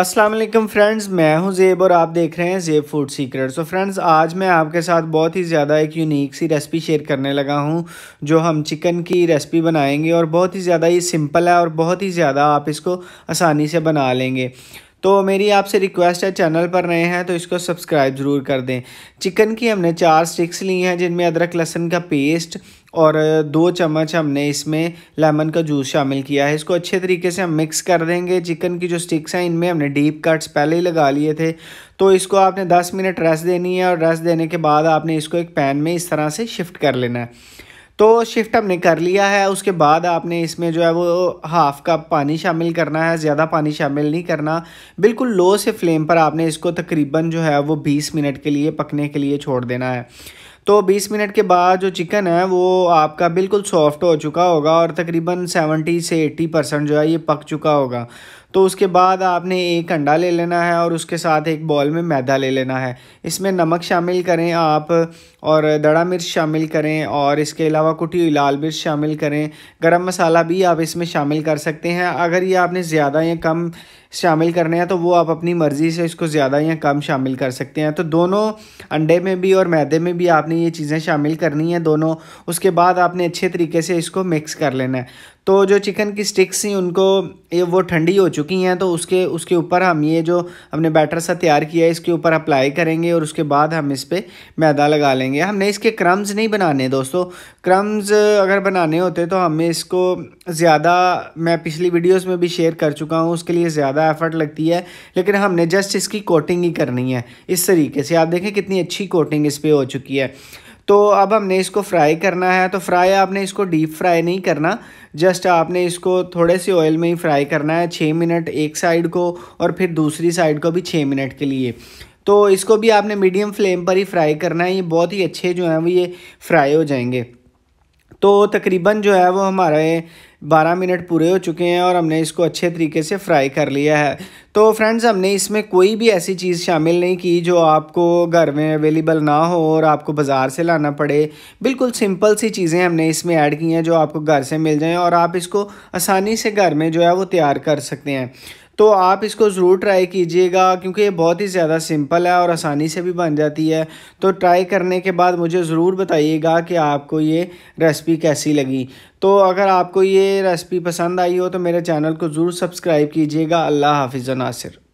Aslam friends मैं हूं जेब और आप देख रहे हैं जेब फूड सीक्रेट्स सो फ्रेंड्स आज मैं आपके साथ बहुत ही ज़्यादा एक यूनिक सी रेसिपी शेयर करने लगा हूं जो हम चिकन की रेसिपी बनाएंगे और बहुत ही ज़्यादा ये सिंपल है और बहुत ही ज़्यादा आप इसको आसानी से बना लेंगे तो मेरी आपसे रिक्वेस्ट है चैनल पर नए हैं तो इसको सब्सक्राइब ज़रूर कर दें चिकन की हमने चार स्टिक्स ली हैं जिनमें अदरक लहसन का पेस्ट और दो चम्मच हमने इसमें लेमन का जूस शामिल किया है इसको अच्छे तरीके से हम मिक्स कर देंगे चिकन की जो स्टिक्स हैं इनमें हमने डीप कट्स पहले ही लगा लिए थे तो इसको आपने 10 मिनट रेस्ट देनी है और रेस्ट देने के बाद आपने इसको एक पैन में इस तरह से शिफ्ट कर लेना है तो शिफ्ट हमने कर लिया है उसके बाद आपने इसमें जो है वो हाफ़ कप पानी शामिल करना है ज़्यादा पानी शामिल नहीं करना बिल्कुल लो से फ्लेम पर आपने इसको तकरीबन जो है वो 20 मिनट के लिए पकने के लिए छोड़ देना है तो 20 मिनट के बाद जो चिकन है वो आपका बिल्कुल सॉफ्ट हो चुका होगा और तकरीबन 70 से 80 परसेंट जो है ये पक चुका होगा तो उसके बाद आपने एक अंडा ले लेना है और उसके साथ एक बॉल में मैदा ले लेना है इसमें नमक शामिल करें आप और दड़ा मिर्च शामिल करें और इसके अलावा कुटी हुई लाल मिर्च शामिल करें गरम मसाला भी आप इसमें शामिल कर सकते हैं अगर ये आपने ज़्यादा या कम शामिल करने हैं तो वो आप अपनी मर्ज़ी से इसको ज़्यादा या कम शामिल कर सकते हैं तो दोनों अंडे में भी और मैदे में भी आपने ये चीज़ें शामिल करनी है दोनों उसके बाद आपने अच्छे तरीके से इसको मिक्स कर लेना है तो जो चिकन की स्टिक्स हैं उनको ये वो ठंडी हो चुकी चुकी हैं तो उसके उसके ऊपर हम ये जो हमने बैटर सा तैयार किया है इसके ऊपर अप्लाई करेंगे और उसके बाद हम इस पर मैदा लगा लेंगे हमने इसके क्रम्स नहीं बनाने दोस्तों क्रम्स अगर बनाने होते तो हमें इसको ज़्यादा मैं पिछली वीडियोस में भी शेयर कर चुका हूँ उसके लिए ज़्यादा एफर्ट लगती है लेकिन हमने जस्ट इसकी कोटिंग ही करनी है इस तरीके से आप देखें कितनी अच्छी कोटिंग इस पर हो चुकी है तो अब हमने इसको फ्राई करना है तो फ्राई आपने इसको डीप फ्राई नहीं करना जस्ट आपने इसको थोड़े से ऑयल में ही फ्राई करना है छः मिनट एक साइड को और फिर दूसरी साइड को भी छः मिनट के लिए तो इसको भी आपने मीडियम फ्लेम पर ही फ्राई करना है ये बहुत ही अच्छे जो हैं वो ये फ्राई हो जाएंगे तो तकरीबन जो है वो हमारे 12 मिनट पूरे हो चुके हैं और हमने इसको अच्छे तरीके से फ्राई कर लिया है तो फ्रेंड्स हमने इसमें कोई भी ऐसी चीज़ शामिल नहीं की जो आपको घर में अवेलेबल ना हो और आपको बाज़ार से लाना पड़े बिल्कुल सिंपल सी चीज़ें हमने इसमें ऐड की हैं जो आपको घर से मिल जाएँ और आप इसको आसानी से घर में जो है वो तैयार कर सकते हैं तो आप इसको ज़रूर ट्राई कीजिएगा क्योंकि ये बहुत ही ज़्यादा सिंपल है और आसानी से भी बन जाती है तो ट्राई करने के बाद मुझे ज़रूर बताइएगा कि आपको ये रेसिपी कैसी लगी तो अगर आपको ये रेसिपी पसंद आई हो तो मेरे चैनल को ज़रूर सब्सक्राइब कीजिएगा अल्लाह हाफिज़ नासिर